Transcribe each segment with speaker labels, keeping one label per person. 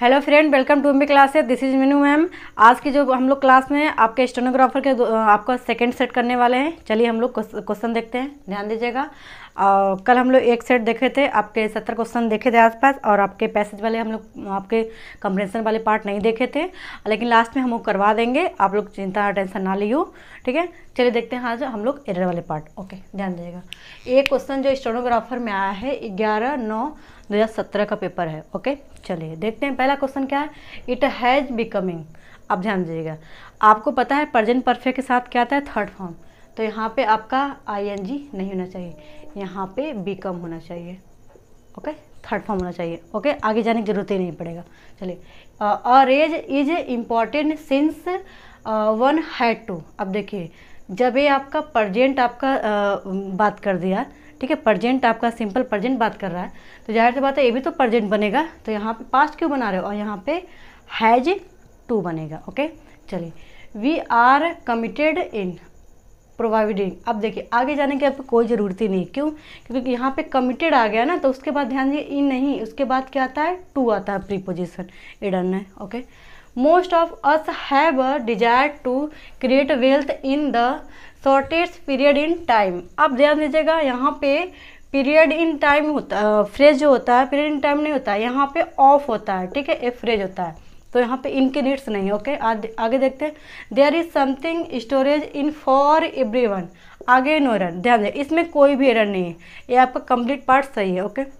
Speaker 1: Hello friend welcome to me classes this is Meenu ma'am आज की जो हम लोग क्लास में आपके स्टेनोग्राफर के आपका सेकंड सेट करने वाले हैं चलिए हम लोग क्वेश्चन देखते हैं ध्यान दीजिएगा और कल हम लोग एक सेट देखे थे आपके सत्तर क्वेश्चन देखे थे आसपास और आपके पैसेज वाले हम लोग आपके कंप्रेंसन वाले पार्ट नहीं देखे थे लेकिन लास्ट में हम लोग करवा देंगे आप लोग चिंता टेंशन ना लियो ठीक है चलिए देखते हैं आज हम लोग एरर वाले पार्ट ओके ध्यान दीजिएगा एक क्वेश्चन जो स्टेनोग्राफर में आया है ग्यारह नौ 2017 का पेपर है ओके चलिए देखते हैं पहला क्वेश्चन क्या है इट हैज़ बिकमिंग आप ध्यान दीजिएगा आपको पता है प्रजेंट परफेक्ट के साथ क्या आता है थर्ड फॉर्म तो यहाँ पे आपका आईएनजी नहीं होना चाहिए यहाँ पे बीकम होना चाहिए ओके थर्ड फॉर्म होना चाहिए ओके आगे जाने की जरूरत ही नहीं पड़ेगा चलिए और age is important since one had to अब देखिए जब ये आपका प्रजेंट आपका आ, बात कर दिया ठीक है प्रजेंट आपका सिंपल प्रजेंट बात कर रहा है तो जाहिर सी बात है ये भी तो प्रजेंट बनेगा तो यहाँ पे पास्ट क्यों बना रहे हो और यहाँ पे हैज टू बनेगा ओके चलिए we are committed in providing अब देखिए आगे जाने की आपको कोई ज़रूरत ही नहीं क्यों क्योंकि यहाँ पे कमिटेड आ गया ना तो उसके बाद ध्यान दिए इन नहीं उसके बाद क्या आता है टू आता है प्रीपोजिशन ये डन है okay most of us have a desire to create wealth in the shortage period in time आप ध्यान दीजिएगा यहाँ पे पीरियड इन टाइम होता फ्रेज जो होता है पीरियड इन टाइम नहीं होता है यहाँ पे ऑफ होता है ठीक है ए फ्रेज होता है तो यहाँ पे इनके नीड्स नहीं ओके okay? आगे देखते हैं there is something storage in for every one आगे नो एरर ध्यान दें इसमें कोई भी एरर नहीं है ये आपका कंप्लीट पार्ट सही है ओके okay?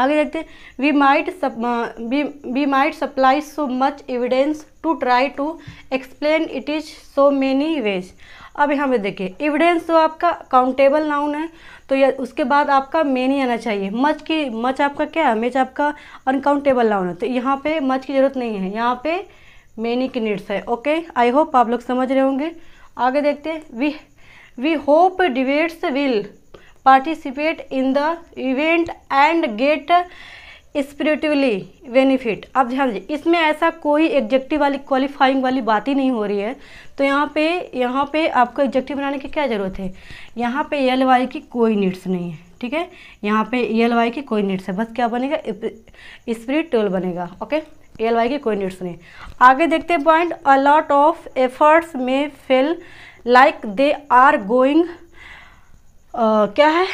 Speaker 1: आगे देखते हैं we might we might supply so much evidence to try to explain it is so many ways अब यहाँ पे देखिए एविडेंस तो आपका काउंटेबल नाउन है तो या उसके बाद आपका मेनी आना चाहिए मच की मच आपका क्या है मच आपका अनकाउंटेबल नाउन है तो यहाँ पे मच की ज़रूरत नहीं है यहाँ पे मेनी की नीड्स है ओके आई होप आप लोग समझ रहे होंगे आगे देखते हैं we we hope debates will participate in the event and get spiritually benefit अब ध्यान दीजिए इसमें ऐसा कोई एग्जेक्टिव वाली क्वालिफाइंग वाली बात ही नहीं हो रही है तो यहाँ पे यहाँ पे आपको एग्जेक्टिव बनाने की क्या ज़रूरत है यहाँ पे एल वाई की कोई नीड्स नहीं है ठीक है यहाँ पे एल वाई की कोई नीड्स है बस क्या बनेगा स्पिरिटुअल बनेगा ओके एल वाई की कोई नीड्स नहीं आगे देखते पॉइंट अलॉट ऑफ एफर्ट्स में fail like they are going आ, क्या है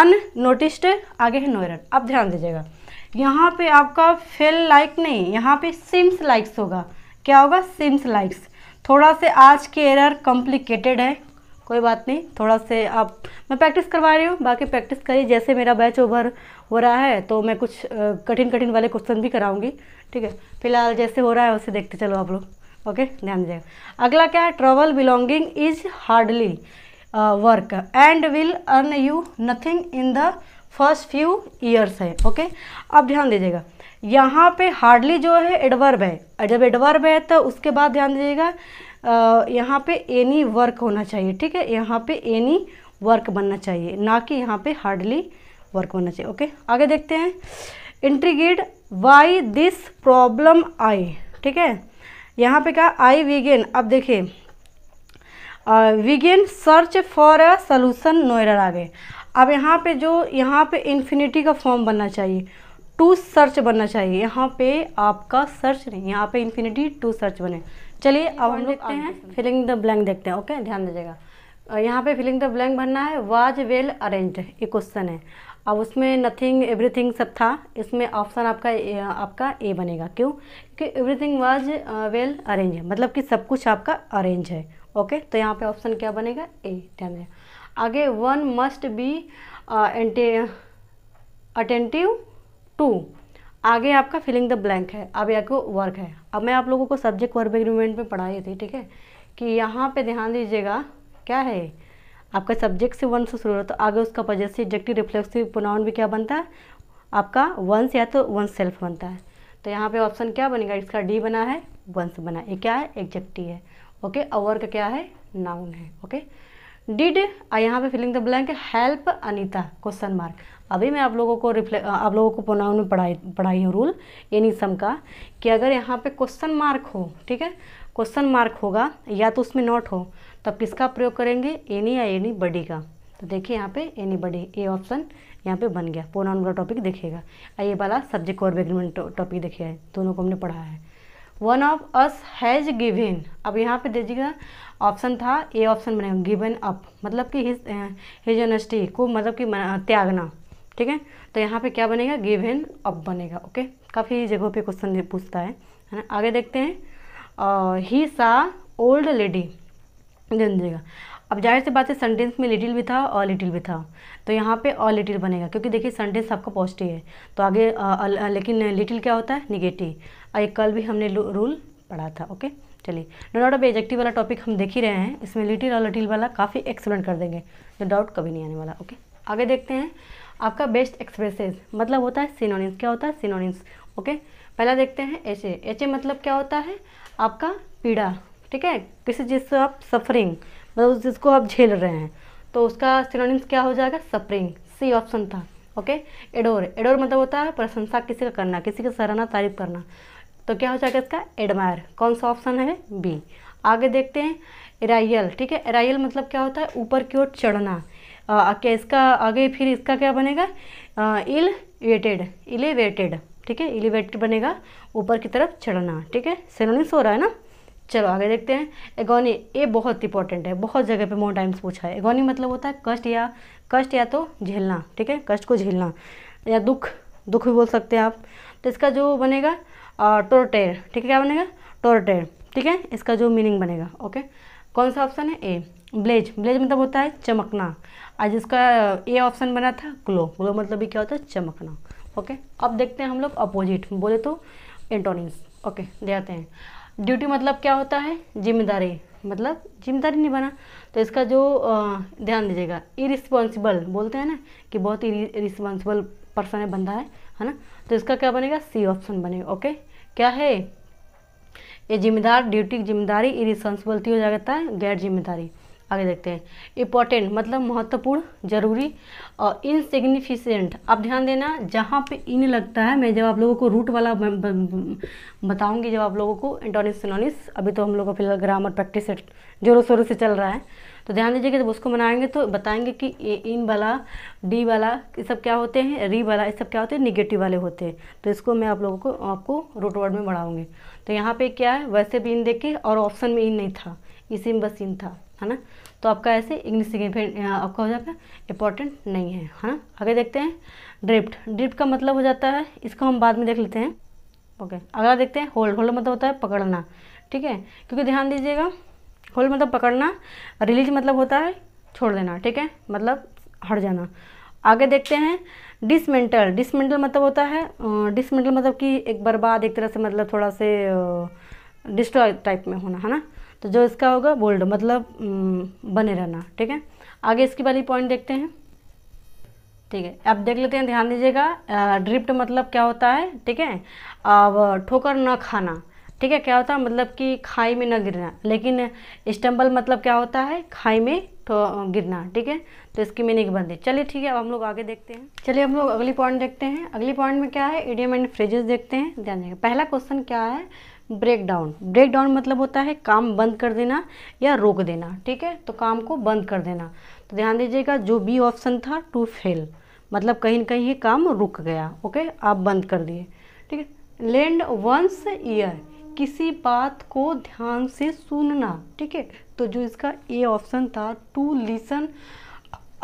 Speaker 1: अननोटिस्ड आगे है नोयरन आप ध्यान दीजिएगा यहाँ पे आपका फेल लाइक नहीं यहाँ पे सिम्स लाइक्स होगा क्या होगा सिम्स लाइक्स थोड़ा से आज के एरर कॉम्प्लिकेटेड है कोई बात नहीं थोड़ा से आप मैं प्रैक्टिस करवा रही हूँ बाकी प्रैक्टिस करिए जैसे मेरा बैच ओवर हो रहा है तो मैं कुछ कठिन कठिन वाले क्वेश्चन भी कराऊंगी ठीक है फिलहाल जैसे हो रहा है उसे देखते चलो आप लोग ओके ध्यान दीजिएगा अगला क्या है travel belonging is hardly work and will earn you nothing in the first few years है ओके अब ध्यान दीजिएगा यहाँ पे हार्डली जो है एडवर्ब है जब एडवर्ब है तो उसके बाद ध्यान दीजिएगा uh, यहाँ पे एनी वर्क होना चाहिए ठीक है यहाँ पे एनी वर्क बनना चाहिए ना कि यहाँ पे हार्डली वर्क बनना चाहिए ओके आगे देखते हैं intrigued why this problem I ठीक है यहाँ पे कहा आई वीगेन अब देखिए began search for a solution no error आ गए अब यहाँ पे जो यहाँ पे इन्फिनिटी का फॉर्म बनना चाहिए टू सर्च बनना चाहिए यहाँ पे आपका सर्च नहीं यहाँ पे इन्फिनिटी टू सर्च बने चलिए अब हम देखते हैं फिलिंग द ब्लैंक देखते हैं ओके ध्यान दीजिएगा यहाँ पे फिलिंग द ब्लैंक भरना है वाज वेल अरेंज ये क्वेश्चन है अब उसमें नथिंग एवरीथिंग सब था इसमें ऑप्शन आपका ए, आपका ए बनेगा क्यों क्योंकि एवरीथिंग वाज वेल अरेंज है मतलब कि सब कुछ आपका अरेंज है ओके तो यहाँ पे ऑप्शन क्या बनेगा ए ध्यान दें आगे one must be attentive to आगे आपका फिलिंग द ब्लैंक है अब आपको वर्क है अब मैं आप लोगों को सब्जेक्ट वर्क एग्रीमेंट में पढ़ाई थी ठीक है कि यहाँ पे ध्यान दीजिएगा क्या है आपका सब्जेक्ट से वन से शुरू हो तो आगे उसका पजेस एडजेक्टिव रिफ्लेक्सिव प्रोनाउन भी क्या बनता है आपका वंस या तो वंस सेल्फ बनता है तो यहाँ पे ऑप्शन क्या बनेगा इसका डी बना है वंस बना ये क्या है एग्जेक्टिव है ओके okay? अवर्क क्या है नाउन है ओके डिड डिड यहाँ पे filling the blank help Anita question mark अभी मैं आप लोगों को रिफ्ले आप लोगों को पुनः में पढ़ाई पढ़ाई हूँ रूल एनी सम का कि अगर यहाँ पे क्वेश्चन मार्क हो ठीक है क्वेश्चन मार्क होगा या तो उसमें नॉट हो तब किसका प्रयोग करेंगे एनी या एनी बडी का तो देखिए यहाँ पे एनी बडी ए ऑप्शन यहाँ पे बन गया पुनः वाला टॉपिक देखेगा ये वाला सब्जेक्ट और एग्रीमेंट टॉपिक देखिए दोनों को हमने पढ़ा है one of us has given अब यहाँ पे दीजिएगा ऑप्शन था ए ऑप्शन बनेगा गिवन अप मतलब कि हिज हिजनेस्टी uh, को मतलब कि त्यागना ठीक है तो यहाँ पे क्या बनेगा गिवेन अप बनेगा ओके काफ़ी जगहों पे क्वेश्चन पूछता है है ना आगे देखते हैं ही सा ओल्ड लेडी दे दीजिएगा अब जाहिर सी बात है सेंटेंस में लिटिल भी था और लिटिल भी था तो यहाँ पे और लिटिल बनेगा क्योंकि देखिए सेंटेंस आपका पॉजिटिव है तो आगे आ, आ, आ, लेकिन लिटिल क्या होता है निगेटिव ये कल भी हमने रूल पढ़ा था ओके चलिए नो डाउट अब एजेक्टिव वाला टॉपिक हम देख ही रहे हैं इसमें लिटिल और लिटिल वाला काफ़ी एक्सप्लेन कर देंगे नो डाउट कभी नहीं आने वाला ओके आगे देखते हैं आपका बेस्ट एक्सप्रेसेस मतलब होता है सिनोनिम्स क्या होता है सिनोनिम्स ओके पहला देखते हैं एच एच ए मतलब क्या होता है आपका पीड़ा ठीक है किसी चीज़ से आप सफरिंग मतलब जिसको आप झेल रहे हैं तो उसका सिनोनिम्स क्या हो जाएगा सफरिंग सी ऑप्शन था ओके एडोर एडोर मतलब होता है प्रशंसा किसी का करना किसी की सराहना तारीफ करना तो क्या हो जाएगा इसका एडमायर कौन सा ऑप्शन है बी आगे देखते हैं एराइल ठीक है एराइल मतलब क्या होता है ऊपर की ओर चढ़ना क्या इसका आगे फिर इसका क्या बनेगा इल वेटेड इलेवेटेड ठीक है इलेवेटेड बनेगा ऊपर की तरफ चढ़ना ठीक है सिनोनिम्स हो रहा है ना चलो आगे देखते हैं एगोनी ये बहुत इंपॉर्टेंट है बहुत जगह पे मोर टाइम्स पूछा है एगोनी मतलब होता है कष्ट या कष्ट या तो झेलना ठीक है कष्ट को झेलना या दुख दुख भी बोल सकते हैं आप तो इसका जो बनेगा टोरटेर ठीक है क्या बनेगा टोरटेर ठीक है इसका जो मीनिंग बनेगा ओके कौन सा ऑप्शन है ए ब्लेज ब्लेज मतलब होता है चमकना आज इसका ए ऑप्शन बना था ग्लो ग्लो मतलब क्या होता है चमकना ओके अब देखते हैं हम लोग अपोजिट बोले तो एंटोनिम्स ओके देते हैं ड्यूटी मतलब क्या होता है जिम्मेदारी मतलब जिम्मेदारी नहीं बना तो इसका जो ध्यान दीजिएगा इरिस्पॉन्सिबल बोलते हैं ना कि बहुत ही रिस्पॉन्सिबल पर्सन है बंदा है है ना तो इसका क्या बनेगा सी ऑप्शन बनेगा ओके क्या है ये जिम्मेदार ड्यूटी जिम्मेदारी इरिस्पॉन्सिबिलिटी हो जाता है गैर जिम्मेदारी आगे देखते हैं इम्पॉर्टेंट मतलब महत्वपूर्ण ज़रूरी और इनसिग्निफिशेंट आप ध्यान देना जहाँ पे इन लगता है मैं जब आप लोगों को रूट वाला बताऊँगी जब आप लोगों को एंटोनिस सिनोनिस अभी तो हम लोग का फिलहाल ग्रामर प्रैक्टिस जोरों शोरों से चल रहा है तो ध्यान दीजिएगा जब उसको बनाएंगे तो बताएंगे कि ए इन वाला डी वाला ये सब क्या होते हैं री वाला ये सब क्या होते हैं निगेटिव वाले होते हैं तो इसको मैं आप लोगों को आपको रूट वर्ड में बढ़ाऊँगी तो यहाँ पर क्या है वैसे भी इन देखे और ऑप्शन में इन नहीं था इसी में बस इन था है ना तो आपका ऐसे सिग्निफिकेंट आपका हो जाएगा इंपॉर्टेंट नहीं है है ना आगे देखते हैं ड्रिफ्ट ड्रिफ्ट का मतलब हो जाता है इसको हम बाद में देख लेते हैं ओके अगला देखते हैं होल्ड होल्ड मतलब होता है पकड़ना ठीक है क्योंकि ध्यान दीजिएगा होल्ड मतलब पकड़ना रिलीज मतलब होता है छोड़ देना ठीक है मतलब हट जाना आगे देखते हैं डिसमेंटल डिसमेंटल मतलब होता है डिसमेंटल मतलब कि एक बर्बाद एक तरह से मतलब थोड़ा से डिस्ट्रॉय टाइप में होना है ना तो जो इसका होगा बोल्ड मतलब हम्म, बने रहना ठीक है आगे इसकी वाली पॉइंट देखते हैं ठीक है अब देख लेते हैं ध्यान दीजिएगा ड्रिप्ट मतलब क्या होता है ठीक है अब ठोकर ना खाना ठीक है क्या होता है मतलब कि खाई में ना गिरना लेकिन स्टम्बल मतलब क्या होता है खाई में तो गिरना ठीक है तो इसकी मीनिंग बन दी चलिए ठीक है अब हम लोग आगे देखते हैं चलिए हम लोग अगली पॉइंट देखते हैं अगली पॉइंट में क्या है इडियम एंड फ्रेजेस देखते हैं ध्यान देंगे पहला क्वेश्चन क्या है ब्रेक डाउन ब्रेक डाउन मतलब होता है काम बंद कर देना या रोक देना ठीक है तो काम को बंद कर देना तो ध्यान दीजिएगा जो बी ऑप्शन था टू फेल मतलब कहीं ना कहीं ये काम रुक गया ओके आप बंद कर दिए ठीक है लैंड वंस ईयर किसी बात को ध्यान से सुनना ठीक है तो जो इसका ए ऑप्शन था टू लिसन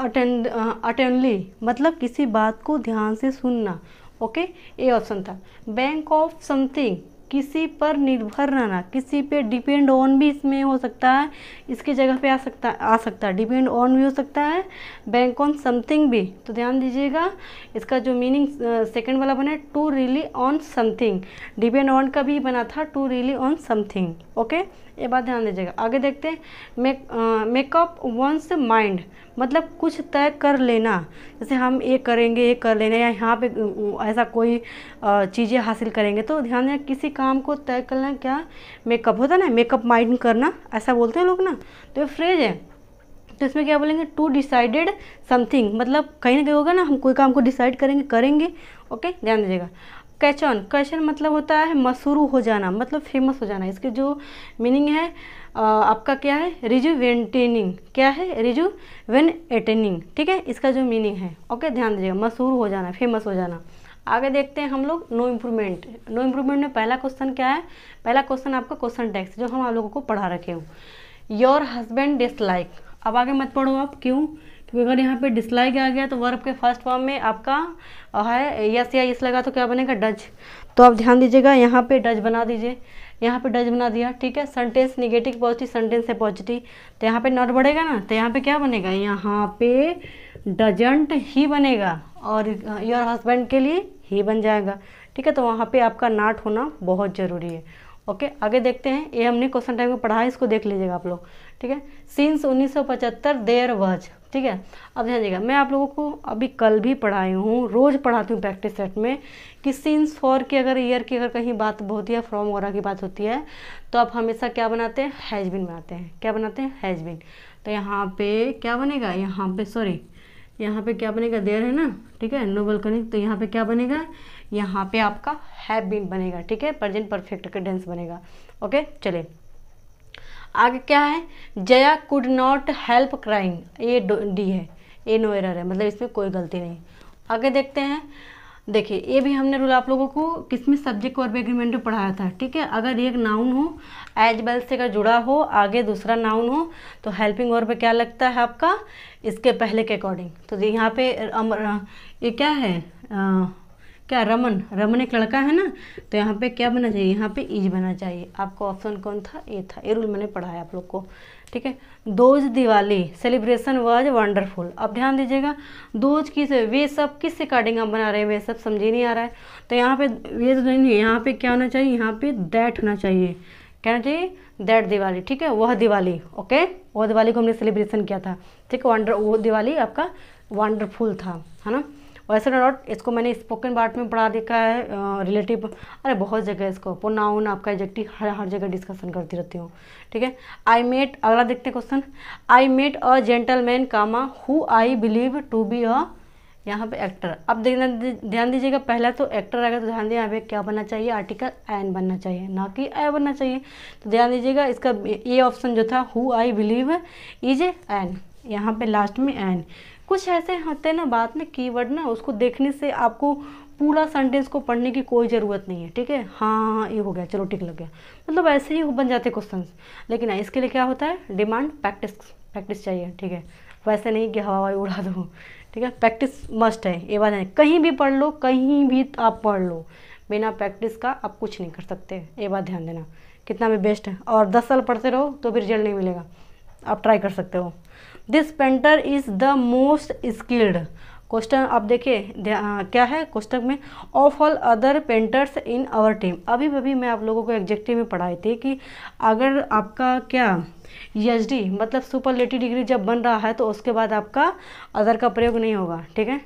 Speaker 1: अटेंड अटेंडली मतलब किसी बात को ध्यान से सुनना ओके ए ऑप्शन था बैंक ऑफ समथिंग किसी पर निर्भर रहना किसी पे डिपेंड ऑन भी इसमें हो सकता है इसकी जगह पे आ सकता आ सकता है डिपेंड ऑन भी हो सकता है बैंक ऑन समथिंग भी तो ध्यान दीजिएगा इसका जो मीनिंग सेकंड वाला बना है to rely on something depend on का भी बना था to rely on something okay ये बात ध्यान दीजिएगा आगे देखते हैं मेक मेकअप वंस माइंड मतलब कुछ तय कर लेना जैसे हम ये करेंगे ये कर लेना या यहाँ पे ऐसा कोई चीज़ें हासिल करेंगे तो ध्यान देना किसी काम को तय करना क्या मेकअप होता ना मेकअप माइंड करना ऐसा बोलते हैं लोग ना तो ये फ्रेज है तो इसमें क्या बोलेंगे टू डिसाइडेड समथिंग मतलब कहीं ना कहीं होगा ना हम कोई काम को डिसाइड करेंगे करेंगे ओके ध्यान दीजिएगा कैच ऑन कैच ऑन मतलब होता है मशहूर हो जाना मतलब फेमस हो जाना इसके जो मीनिंग है आपका क्या है रिजुवेंटेनिंग क्या है रिजुवेन एटेनिंग ठीक है इसका जो मीनिंग है ओके ध्यान दीजिएगा मशहूर हो जाना फेमस हो जाना आगे देखते हैं हम लोग नो इम्प्रूवमेंट नो इम्प्रूवमेंट में पहला क्वेश्चन क्या है पहला क्वेश्चन आपका क्वेश्चन टैक्स जो हम आप लोगों को पढ़ा रखे हूँ योर हस्बैंड डिसलाइक अब आगे मत पढ़ो आप क्यों क्योंकि अगर यहाँ पे डिसलाइक आ गया तो वर्ब के फर्स्ट फॉर्म में आपका है यस या यस लगा तो क्या बनेगा डज तो आप ध्यान दीजिएगा यहाँ पे डज बना दीजिए यहाँ पे डज बना दिया ठीक है सेंटेंस निगेटिव पॉजिटिव सेंटेंस है पॉजिटिव तो यहाँ पे नॉट बढ़ेगा ना तो यहाँ पे क्या बनेगा यहाँ पे डजेंट ही बनेगा और योर हस्बैंड के लिए ही बन जाएगा ठीक है तो वहाँ पे आपका नाट होना बहुत ज़रूरी है ओके आगे देखते हैं ये हमने क्वेश्चन टाइम में पढ़ा है इसको देख लीजिएगा आप लोग ठीक है सिंस पचहत्तर देयर वज ठीक है अब ध्यान देगा मैं आप लोगों को अभी कल भी पढ़ाई हूँ रोज़ पढ़ाती हूँ प्रैक्टिस सेट में कि सिंस फॉर की अगर ईयर की अगर कहीं बात होती है फ्रॉम वगैरह की बात होती है तो आप हमेशा क्या बनाते हैं हैजबिन बनाते हैं क्या बनाते हैं हैजबिन तो यहाँ पे क्या बनेगा यहाँ पे सॉरी यहाँ पे क्या बनेगा देर है ना ठीक है नो कनिक तो यहाँ पे क्या बनेगा यहाँ पे आपका हैबिन बनेगा ठीक है प्रजेंट परफेक्ट का डेंस बनेगा ओके चले आगे क्या है Jaya could not help crying ये डी है ये नो एरर है मतलब इसमें कोई गलती नहीं आगे देखते हैं देखिए ये भी हमने रूल आप लोगों को किसमें सब्जेक्ट और एग्रीमेंट में पढ़ाया था ठीक है अगर एक नाउन हो एज वेल से अगर जुड़ा हो आगे दूसरा नाउन हो तो हेल्पिंग और पे क्या लगता है आपका इसके पहले के अकॉर्डिंग तो यहाँ पे अमर ये क्या है आ, क्या रमन रमन एक लड़का है ना तो यहाँ पे क्या बनना चाहिए यहाँ पे इज बनना चाहिए आपको ऑप्शन कौन था ए था ए रूल मैंने पढ़ाया आप लोग को ठीक है those Diwali celebration was wonderful अब ध्यान दीजिएगा दोज किस वे सब किस अकॉर्डिंग हम बना रहे हैं वे सब समझ ही नहीं आ रहा है तो यहाँ पे वे तो नहीं यहाँ पे क्या होना चाहिए यहाँ पे दैट होना चाहिए क्या होना चाहिए दैट दिवाली ठीक है वह दिवाली ओके वह दिवाली को हमने सेलिब्रेशन किया था ठीक है वंडर वो दिवाली आपका वंडरफुल था है ना वैसे डॉट इसको मैंने स्पोकन पार्ट में पढ़ा देखा है रिलेटिव अरे बहुत जगह इसको प्रोनाउन आपका एजेक्टिव हर हर जगह डिस्कशन करती रहती हूँ ठीक है आई मेट अगला देखते हैं question I met a gentleman comma who I believe to be a यहाँ पे एक्टर अब देखना ध्यान दीजिएगा पहला तो एक्टर आएगा तो ध्यान दिए यहाँ पे क्या बनना चाहिए आर्टिकल एन बनना चाहिए ना कि ए बनना चाहिए तो ध्यान दीजिएगा इसका ए ऑप्शन जो था who I believe is an यहाँ पे लास्ट में एन कुछ ऐसे होते हैं ना बाद में कीवर्ड ना उसको देखने से आपको पूरा सेंटेंस को पढ़ने की कोई ज़रूरत नहीं है ठीक है हाँ हाँ, हाँ ये हो गया चलो ठीक लग गया मतलब ऐसे ही बन जाते क्वेश्चन लेकिन इसके लिए क्या होता है डिमांड प्रैक्टिस प्रैक्टिस चाहिए ठीक है वैसे नहीं कि हवा हवाई उड़ा दो ठीक है प्रैक्टिस मस्ट है ये बात है कहीं भी पढ़ लो कहीं भी आप पढ़ लो बिना प्रैक्टिस का आप कुछ नहीं कर सकते ये बात ध्यान देना कितना भी बेस्ट है और दस साल पढ़ते रहो तो भी रिजल्ट नहीं मिलेगा आप ट्राई कर सकते हो this painter is the most skilled question आप देखिए क्या है क्वेश्चन में of all other painters in our team अभी अभी मैं आप लोगों को एग्जेक्टिव में पढ़ाई थी कि अगर आपका क्या एच डी मतलब लेटी डिग्री जब बन रहा है तो उसके बाद आपका अदर का प्रयोग नहीं होगा ठीक है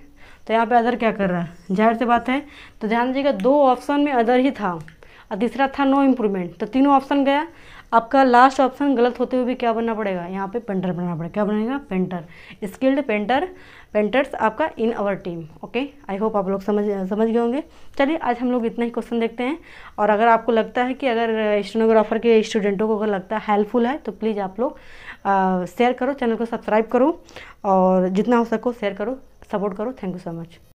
Speaker 1: तो यहाँ पे अदर क्या कर रहा है जाहिर सी बात है तो ध्यान दीजिएगा दो ऑप्शन में अदर ही था और तीसरा था नो इम्प्रूवमेंट तो तीनों ऑप्शन गया आपका लास्ट ऑप्शन गलत होते हुए भी क्या बनना पड़ेगा यहाँ पे पेंटर बनाना पड़ेगा क्या बनेगा पेंटर स्किल्ड पेंटर पेंटर्स आपका in our team okay I hope आप लोग समझ समझ गए होंगे चलिए आज हम लोग इतना ही क्वेश्चन देखते हैं और अगर आपको लगता है कि अगर स्टेनोग्राफर के स्टूडेंटों को अगर लगता है हेल्पफुल है तो प्लीज़ आप लोग शेयर करो चैनल को सब्सक्राइब करो और जितना हो सको शेयर करो सपोर्ट करो थैंक यू सो मच